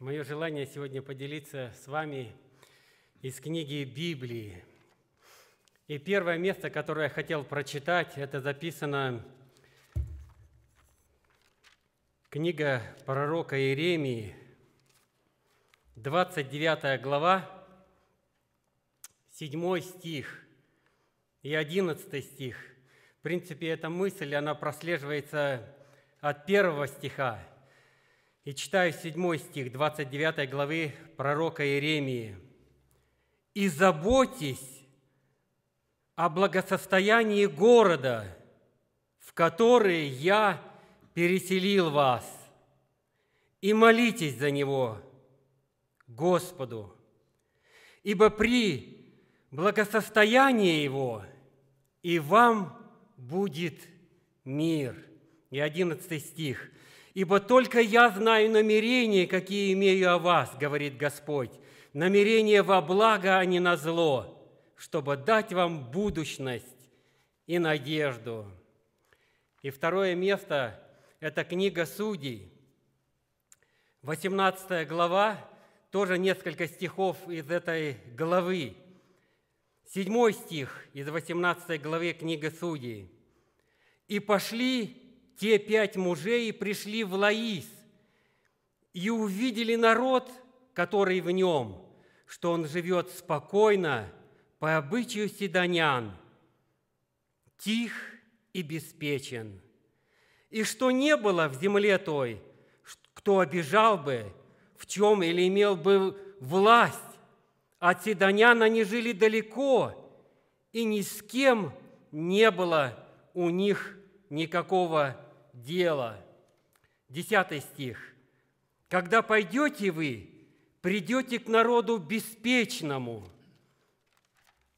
Мое желание сегодня поделиться с вами из книги Библии. И первое место, которое я хотел прочитать, это записано книга пророка Иеремии, 29 глава, 7 стих и 11 стих. В принципе, эта мысль, она прослеживается от первого стиха и читаю 7 стих 29 главы пророка Иеремии. «И заботьтесь о благосостоянии города, в который я переселил вас, и молитесь за него Господу, ибо при благосостоянии его и вам будет мир». И 11 стих – Ибо только я знаю намерения, какие имею о вас, говорит Господь, намерение во благо, а не на зло, чтобы дать вам будущность и надежду. И второе место – это книга Судей, 18 глава, тоже несколько стихов из этой главы. Седьмой стих из 18 главы книги Судей. «И пошли те пять мужей пришли в Лаис и увидели народ, который в нем, что он живет спокойно по обычаю седонян, тих и беспечен, и что не было в земле той, кто обижал бы, в чем или имел бы власть. От седонян они жили далеко, и ни с кем не было у них никакого дело. Десятый стих. «Когда пойдете вы, придете к народу беспечному».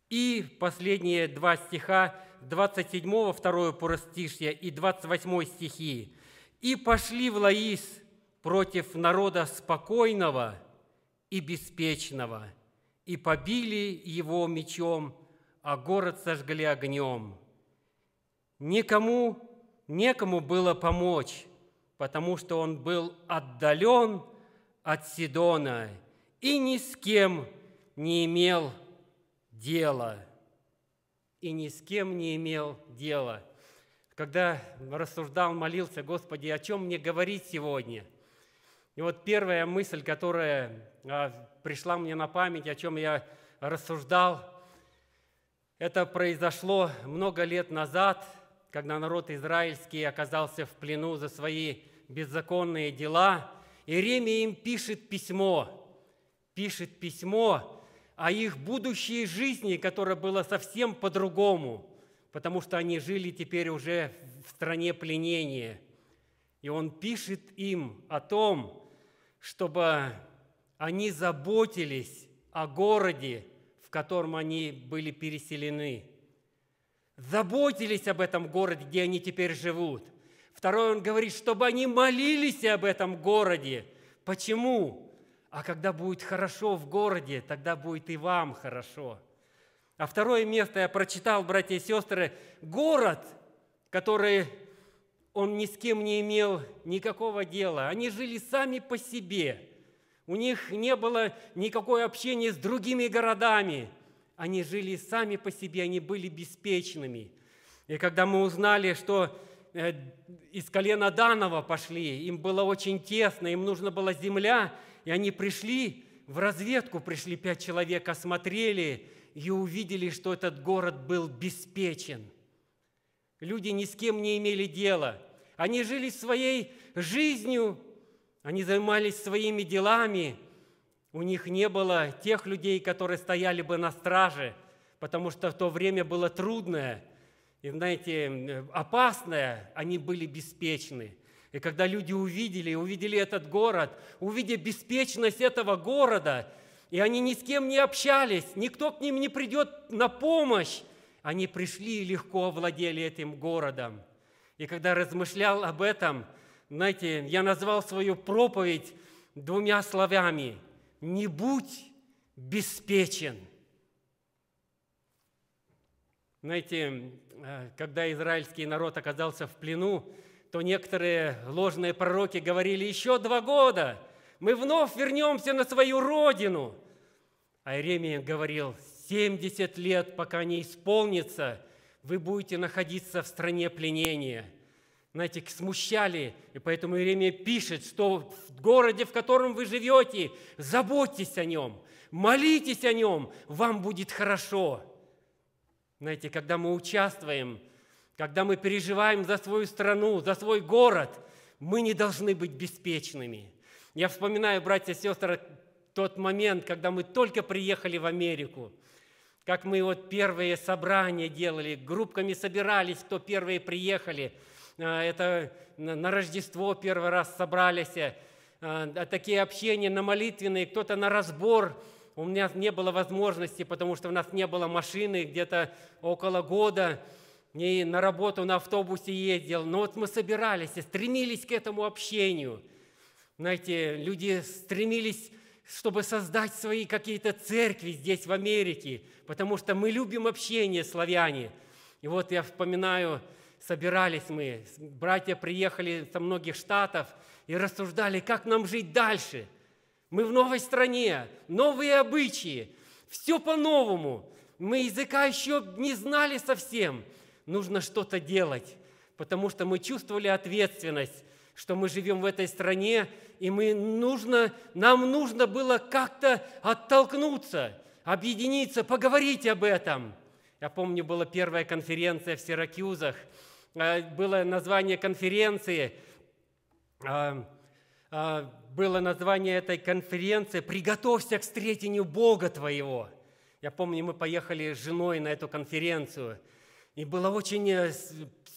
И последние два стиха, 27-го, второе порастишье и 28 стихи. «И пошли в Лаис против народа спокойного и беспечного, и побили его мечом, а город сожгли огнем. Никому некому было помочь, потому что он был отдален от Сидона и ни с кем не имел дела. И ни с кем не имел дела. Когда рассуждал, молился, Господи, о чем мне говорить сегодня? И вот первая мысль, которая а, пришла мне на память, о чем я рассуждал, это произошло много лет назад – когда народ израильский оказался в плену за свои беззаконные дела, Иеремия им пишет письмо, пишет письмо о их будущей жизни, которая была совсем по-другому, потому что они жили теперь уже в стране пленения. И он пишет им о том, чтобы они заботились о городе, в котором они были переселены – заботились об этом городе, где они теперь живут. Второе, он говорит, чтобы они молились об этом городе. Почему? А когда будет хорошо в городе, тогда будет и вам хорошо. А второе место я прочитал, братья и сестры, город, который он ни с кем не имел никакого дела. Они жили сами по себе. У них не было никакого общения с другими городами – они жили сами по себе, они были беспечными. И когда мы узнали, что э, из колена Данова пошли, им было очень тесно, им нужна была земля, и они пришли, в разведку пришли пять человек, осмотрели и увидели, что этот город был беспечен. Люди ни с кем не имели дела. Они жили своей жизнью, они занимались своими делами – у них не было тех людей, которые стояли бы на страже, потому что в то время было трудное и, знаете, опасное, они были беспечны. И когда люди увидели, увидели этот город, увидев беспечность этого города, и они ни с кем не общались, никто к ним не придет на помощь, они пришли и легко овладели этим городом. И когда размышлял об этом, знаете, я назвал свою проповедь двумя словами – не будь беспечен. Знаете, э, когда израильский народ оказался в плену, то некоторые ложные пророки говорили, еще два года мы вновь вернемся на свою родину. А Иеремия говорил, 70 лет, пока не исполнится, вы будете находиться в стране пленения – знаете, смущали. И поэтому Иеремия пишет, что в городе, в котором вы живете, заботьтесь о нем, молитесь о нем, вам будет хорошо. Знаете, когда мы участвуем, когда мы переживаем за свою страну, за свой город, мы не должны быть беспечными. Я вспоминаю, братья и сестры, тот момент, когда мы только приехали в Америку, как мы вот первые собрания делали, группками собирались, кто первые приехали – а, это на Рождество первый раз собрались, э, а, такие общения на молитвенные, кто-то на разбор, у меня не было возможности, потому что у нас не было машины где-то около года, и на работу на автобусе ездил. Но вот мы собирались и стремились к этому общению. Знаете, люди стремились чтобы создать свои какие-то церкви здесь, в Америке, потому что мы любим общение, славяне. И вот я вспоминаю, собирались мы, братья приехали со многих штатов и рассуждали, как нам жить дальше. Мы в новой стране, новые обычаи, все по-новому. Мы языка еще не знали совсем. Нужно что-то делать, потому что мы чувствовали ответственность, что мы живем в этой стране, и мы нужно, нам нужно было как-то оттолкнуться, объединиться, поговорить об этом – я помню, была первая конференция в Сиракьюзах, Э, было название конференции, э, э, было название этой конференции «Приготовься к встретению Бога твоего». Я помню, мы поехали с женой на эту конференцию, и была очень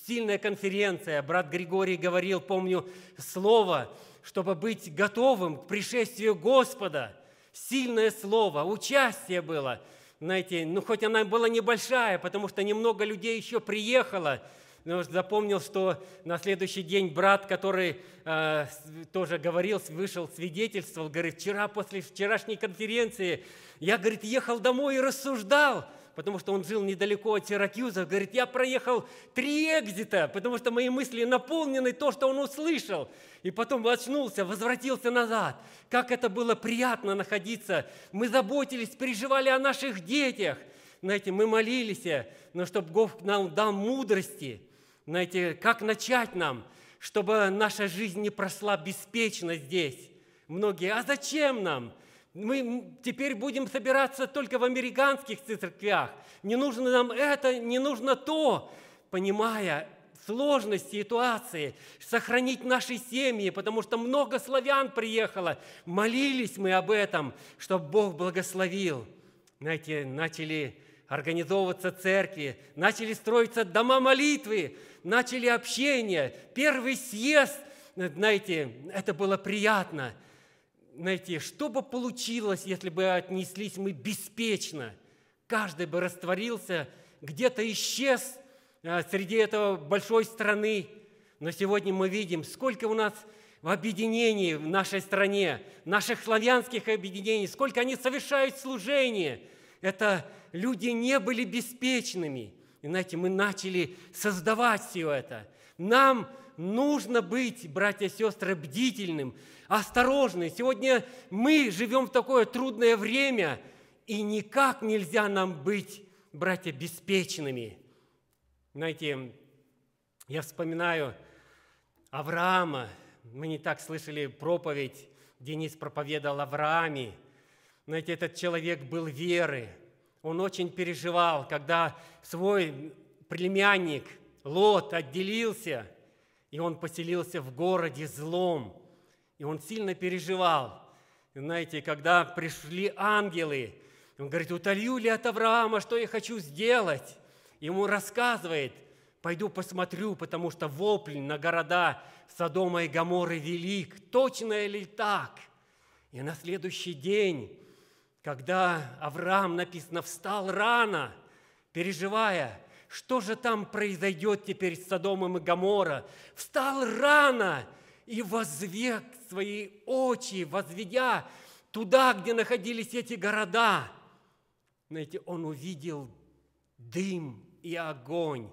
сильная конференция. Брат Григорий говорил, помню, слово, чтобы быть готовым к пришествию Господа. Сильное слово, участие было. Знаете, ну хоть она была небольшая, потому что немного людей еще приехало – но ну, запомнил, что на следующий день брат, который э, тоже говорил, вышел, свидетельствовал, говорит, вчера после вчерашней конференции я, говорит, ехал домой и рассуждал, потому что он жил недалеко от Сиракьюза, говорит, я проехал три экзита, потому что мои мысли наполнены то, что он услышал. И потом очнулся, возвратился назад. Как это было приятно находиться. Мы заботились, переживали о наших детях. Знаете, мы молились, но чтобы Бог нам дал мудрости – знаете, как начать нам, чтобы наша жизнь не прошла беспечно здесь? Многие, а зачем нам? Мы теперь будем собираться только в американских церквях. Не нужно нам это, не нужно то. Понимая сложность ситуации, сохранить наши семьи, потому что много славян приехало. Молились мы об этом, чтобы Бог благословил. Знаете, начали организовываться церкви, начали строиться дома молитвы, начали общение, первый съезд, знаете, это было приятно. Знаете, что бы получилось, если бы отнеслись мы беспечно? Каждый бы растворился, где-то исчез а, среди этого большой страны. Но сегодня мы видим, сколько у нас в объединении в нашей стране, наших славянских объединений, сколько они совершают служение – это люди не были беспечными. И знаете, мы начали создавать все это. Нам нужно быть, братья и сестры, бдительным, осторожным. Сегодня мы живем в такое трудное время, и никак нельзя нам быть, братья, беспечными. Знаете, я вспоминаю Авраама. Мы не так слышали проповедь, Денис проповедовал Аврааме. Знаете, этот человек был веры. Он очень переживал, когда свой племянник Лот отделился, и он поселился в городе злом. И он сильно переживал. И знаете, когда пришли ангелы, он говорит, утолю ли от Авраама, что я хочу сделать? Ему рассказывает, пойду посмотрю, потому что вопль на города Содома и Гаморы велик. Точно ли так? И на следующий день когда Авраам, написано, встал рано, переживая, что же там произойдет теперь с Содомом и Гамора, встал рано и возвек свои очи, возведя туда, где находились эти города. Знаете, он увидел дым и огонь,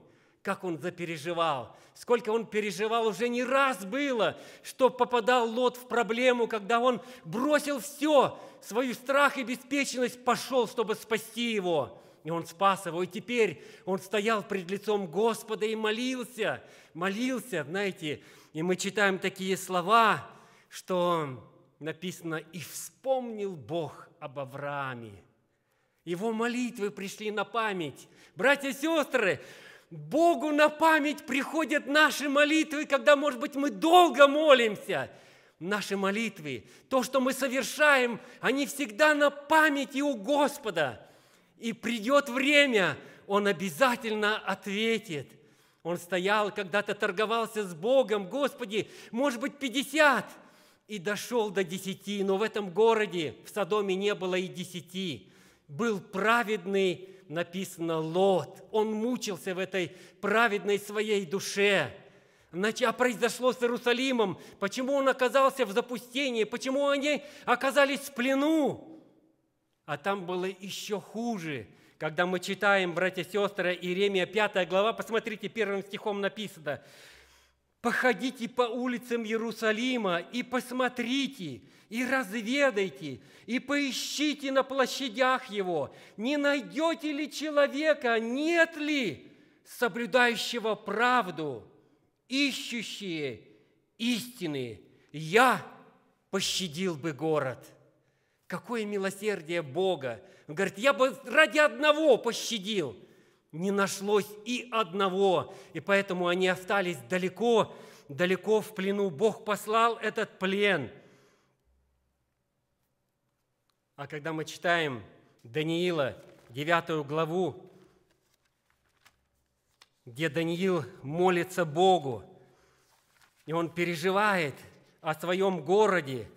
как он запереживал, сколько он переживал, уже не раз было, что попадал Лот в проблему, когда он бросил все, свою страх и беспечность пошел, чтобы спасти его. И он спас его, и теперь он стоял пред лицом Господа и молился, молился, знаете, и мы читаем такие слова, что написано, «И вспомнил Бог об Аврааме». Его молитвы пришли на память. Братья и сестры, Богу на память приходят наши молитвы, когда, может быть, мы долго молимся. Наши молитвы, то, что мы совершаем, они всегда на памяти у Господа. И придет время, Он обязательно ответит. Он стоял, когда-то торговался с Богом, Господи, может быть, 50, и дошел до десяти, но в этом городе, в Содоме не было и десяти. Был праведный написано Лот. Он мучился в этой праведной своей душе. А произошло с Иерусалимом? Почему он оказался в запустении? Почему они оказались в плену? А там было еще хуже. Когда мы читаем, братья и сестры, Иеремия 5 глава, посмотрите, первым стихом написано – Походите по улицам Иерусалима и посмотрите, и разведайте, и поищите на площадях его, не найдете ли человека, нет ли соблюдающего правду, ищущие истины. Я пощадил бы город. Какое милосердие Бога! Он говорит, я бы ради одного пощадил – не нашлось и одного, и поэтому они остались далеко, далеко в плену. Бог послал этот плен. А когда мы читаем Даниила, 9 главу, где Даниил молится Богу, и он переживает о своем городе,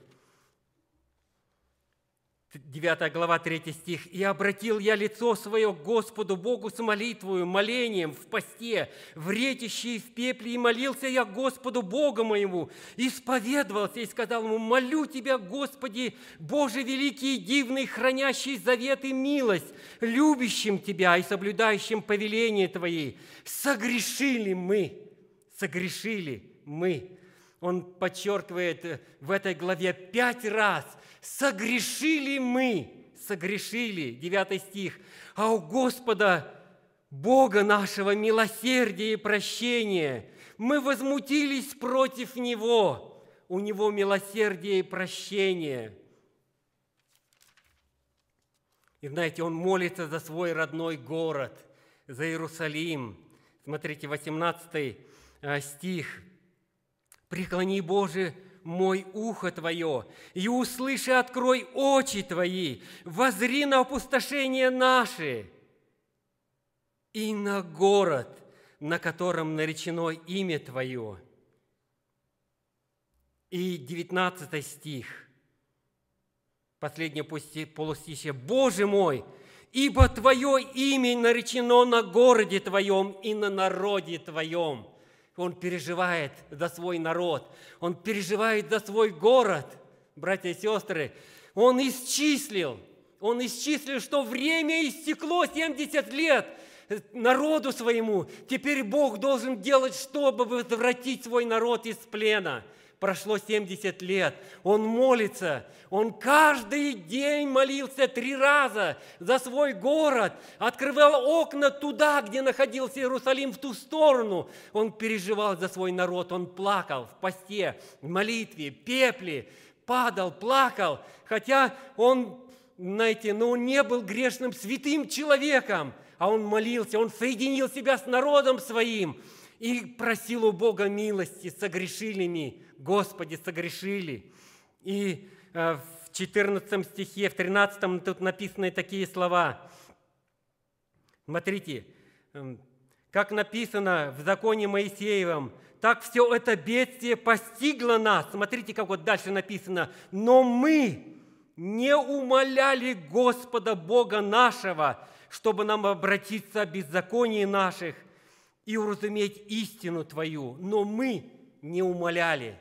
9 глава, 3 стих. «И обратил я лицо свое к Господу Богу с молитвою, молением, в посте, в ретище и в пепле, и молился я Господу Богу моему, исповедовался и сказал ему, молю Тебя, Господи, Боже великий и дивный, хранящий завет и милость, любящим Тебя и соблюдающим повеление Твои, согрешили мы, согрешили мы». Он подчеркивает в этой главе пять раз – согрешили мы, согрешили, 9 стих, а у Господа Бога нашего милосердия и прощения. Мы возмутились против Него, у Него милосердие и прощение. И знаете, он молится за свой родной город, за Иерусалим. Смотрите, 18 э, стих. «Преклони, Боже, мой ухо Твое, и услыши, открой очи Твои, возри на опустошение наши и на город, на котором наречено имя Твое». И 19 стих, последнее полустище. «Боже мой, ибо Твое имя наречено на городе Твоем и на народе Твоем» Он переживает за свой народ, он переживает за свой город, братья и сестры. Он исчислил, он исчислил, что время истекло 70 лет народу своему. Теперь Бог должен делать, чтобы возвратить свой народ из плена – прошло 70 лет, он молится, он каждый день молился три раза за свой город, открывал окна туда, где находился Иерусалим, в ту сторону. Он переживал за свой народ, он плакал в посте, в молитве, пепле, падал, плакал, хотя он, знаете, но ну, он не был грешным святым человеком, а он молился, он соединил себя с народом своим – и просил у Бога милости, согрешили Господи, согрешили. И э, в 14 стихе, в 13 тут написаны такие слова. Смотрите, эм, как написано в законе Моисеевом, так все это бедствие постигло нас. Смотрите, как вот дальше написано. Но мы не умоляли Господа Бога нашего, чтобы нам обратиться о беззаконии наших – и уразуметь истину Твою, но мы не умоляли.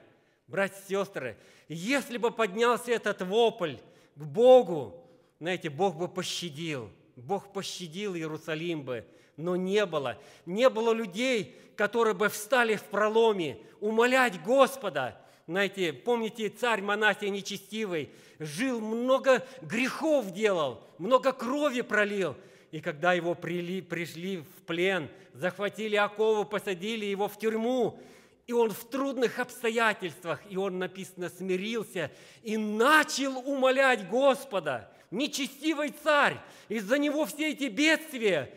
Братья и сестры, если бы поднялся этот вопль к Богу, знаете, Бог бы пощадил, Бог пощадил Иерусалим бы, но не было. Не было людей, которые бы встали в проломе, умолять Господа. Знаете, помните, царь Манасия нечестивый, жил много грехов делал, много крови пролил – и когда его прили, пришли в плен, захватили оковы, посадили его в тюрьму, и он в трудных обстоятельствах, и он, написано, смирился и начал умолять Господа, нечестивый царь, из-за него все эти бедствия.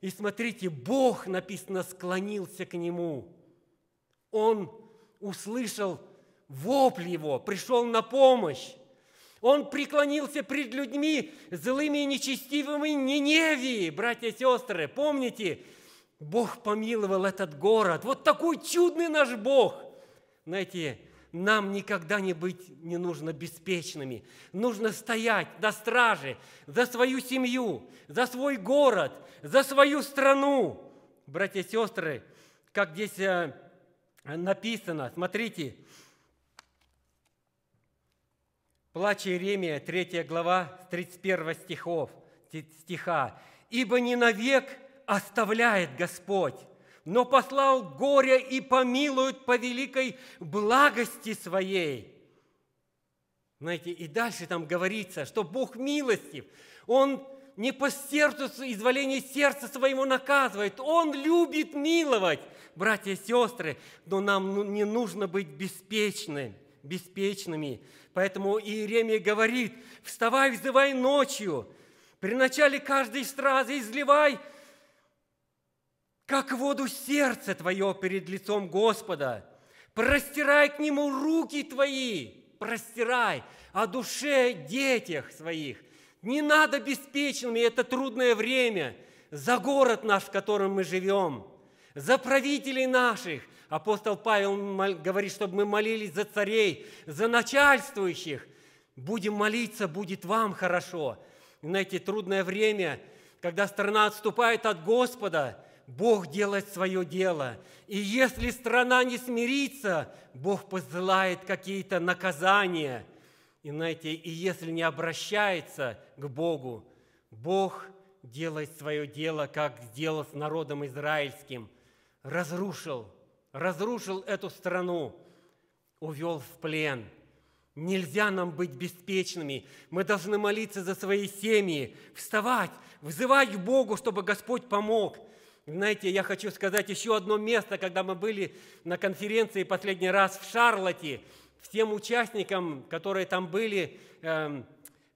И смотрите, Бог, написано, склонился к нему. Он услышал вопль его, пришел на помощь. Он преклонился пред людьми злыми и нечестивыми Ниневии, братья и сестры. Помните, Бог помиловал этот город. Вот такой чудный наш Бог. Знаете, нам никогда не быть не нужно беспечными. Нужно стоять на страже за свою семью, за свой город, за свою страну. Братья и сестры, как здесь э, написано, смотрите, Плач Иеремия, 3 глава, 31 стихов, стиха. «Ибо не навек оставляет Господь, но послал горе и помилует по великой благости своей». Знаете, и дальше там говорится, что Бог милостив, Он не по сердцу изволение сердца своего наказывает. Он любит миловать, братья и сестры, но нам ну, не нужно быть беспечными беспечными. Поэтому Иеремия говорит, вставай, взывай ночью, при начале каждой стразы изливай, как воду сердце твое перед лицом Господа. Простирай к нему руки твои, простирай о а душе, детях своих. Не надо беспечными это трудное время за город наш, в котором мы живем – за правителей наших. Апостол Павел говорит, чтобы мы молились за царей, за начальствующих. Будем молиться, будет вам хорошо. Знаете, трудное время, когда страна отступает от Господа, Бог делает свое дело. И если страна не смирится, Бог посылает какие-то наказания. И знаете, и если не обращается к Богу, Бог делает свое дело, как сделал с народом израильским – разрушил, разрушил эту страну, увел в плен. Нельзя нам быть беспечными. Мы должны молиться за свои семьи, вставать, вызывать к Богу, чтобы Господь помог. Знаете, я хочу сказать еще одно место, когда мы были на конференции последний раз в Шарлотте, всем участникам, которые там были, э,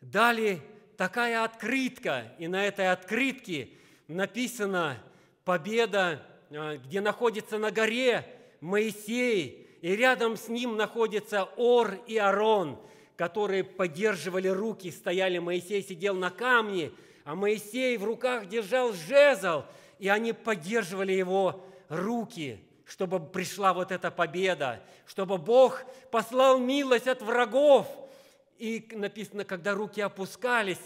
дали такая открытка, и на этой открытке написано «Победа а, где находится на горе Моисей, и рядом с ним находится Ор и Арон, которые поддерживали руки, стояли, Моисей сидел на камне, а Моисей в руках держал жезл, и они поддерживали его руки, чтобы пришла вот эта победа, чтобы Бог послал милость от врагов. И написано, когда руки опускались,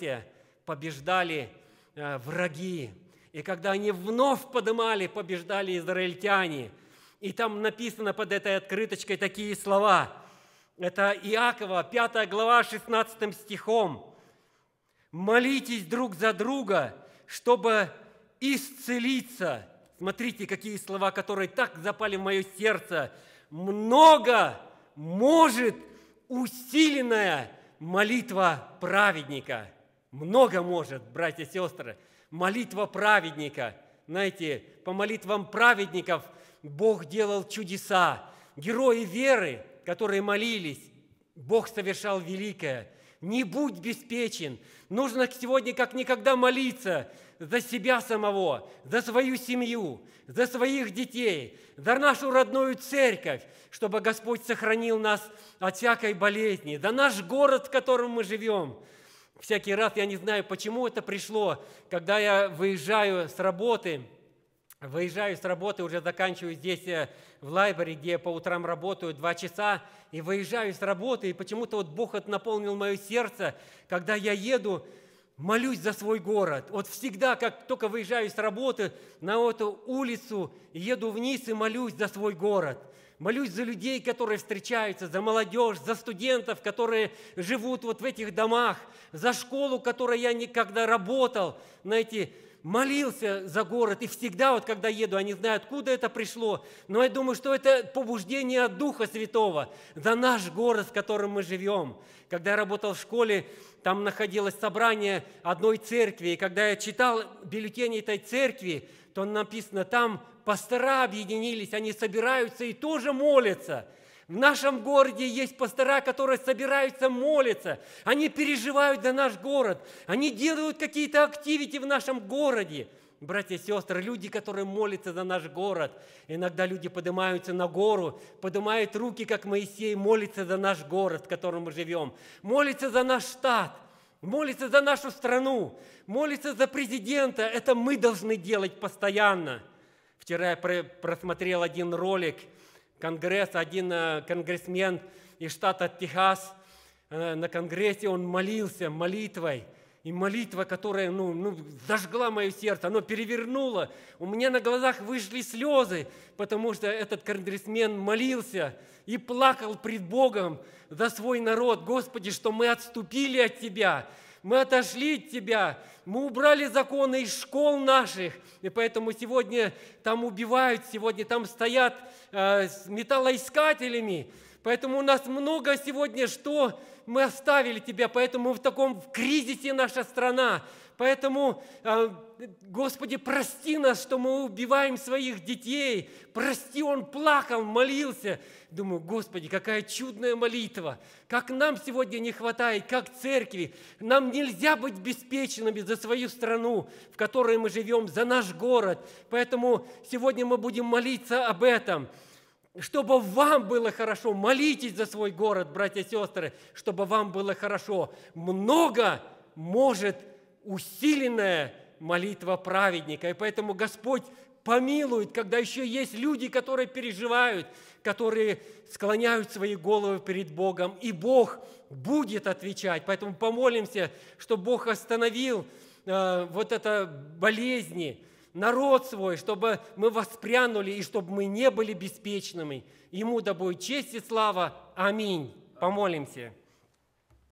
побеждали а, враги. И когда они вновь поднимали, побеждали израильтяне. И там написано под этой открыточкой такие слова. Это Иакова, 5 глава, 16 стихом. «Молитесь друг за друга, чтобы исцелиться». Смотрите, какие слова, которые так запали в мое сердце. «Много может усиленная молитва праведника». Много может, братья и сестры молитва праведника. Знаете, по молитвам праведников Бог делал чудеса. Герои веры, которые молились, Бог совершал великое. Не будь беспечен. Нужно сегодня как никогда молиться за себя самого, за свою семью, за своих детей, за нашу родную церковь, чтобы Господь сохранил нас от всякой болезни, за наш город, в котором мы живем – всякий раз я не знаю, почему это пришло, когда я выезжаю с работы, выезжаю с работы, уже заканчиваю здесь э, в лайбере, где я по утрам работаю два часа, и выезжаю с работы, и почему-то вот Бог это наполнил мое сердце, когда я еду, молюсь за свой город. Вот всегда, как только выезжаю с работы, на эту улицу еду вниз и молюсь за свой город – молюсь за людей, которые встречаются, за молодежь, за студентов, которые живут вот в этих домах, за школу, в которой я никогда работал, знаете, молился за город, и всегда вот когда еду, они знают, откуда это пришло, но я думаю, что это побуждение от Духа Святого за наш город, в котором мы живем. Когда я работал в школе, там находилось собрание одной церкви, и когда я читал бюллетень этой церкви, то написано там пастора объединились, они собираются и тоже молятся. В нашем городе есть пастора, которые собираются молиться. Они переживают за наш город. Они делают какие-то активити в нашем городе. Братья и сестры, люди, которые молятся за наш город. Иногда люди поднимаются на гору, поднимают руки, как Моисей, молятся за наш город, в котором мы живем. Молятся за наш штат – молится за нашу страну, молится за президента. Это мы должны делать постоянно – Вчера я просмотрел один ролик, конгресс, один э, конгрессмен из штата Техас, э, на конгрессе он молился молитвой, и молитва, которая ну, ну, зажгла мое сердце, она перевернула. У меня на глазах вышли слезы, потому что этот конгрессмен молился и плакал пред Богом за свой народ. Господи, что мы отступили от Тебя, мы отошли от Тебя, мы убрали законы из школ наших, и поэтому сегодня там убивают, сегодня там стоят э, с металлоискателями, поэтому у нас много сегодня что мы оставили Тебя, поэтому мы в таком кризисе наша страна. Поэтому, а, Господи, прости нас, что мы убиваем своих детей. Прости, он плакал, молился. Думаю, Господи, какая чудная молитва. Как нам сегодня не хватает, как церкви. Нам нельзя быть беспечными за свою страну, в которой мы живем, за наш город. Поэтому сегодня мы будем молиться об этом чтобы вам было хорошо. Молитесь за свой город, братья и сестры, чтобы вам было хорошо. Много может усиленная молитва праведника. И поэтому Господь помилует, когда еще есть люди, которые переживают, которые склоняют свои головы перед Богом. И Бог будет отвечать. Поэтому помолимся, чтобы Бог остановил э, вот это болезни, народ свой, чтобы мы воспрянули и чтобы мы не были беспечными. Ему да будет честь и слава. Аминь. Помолимся.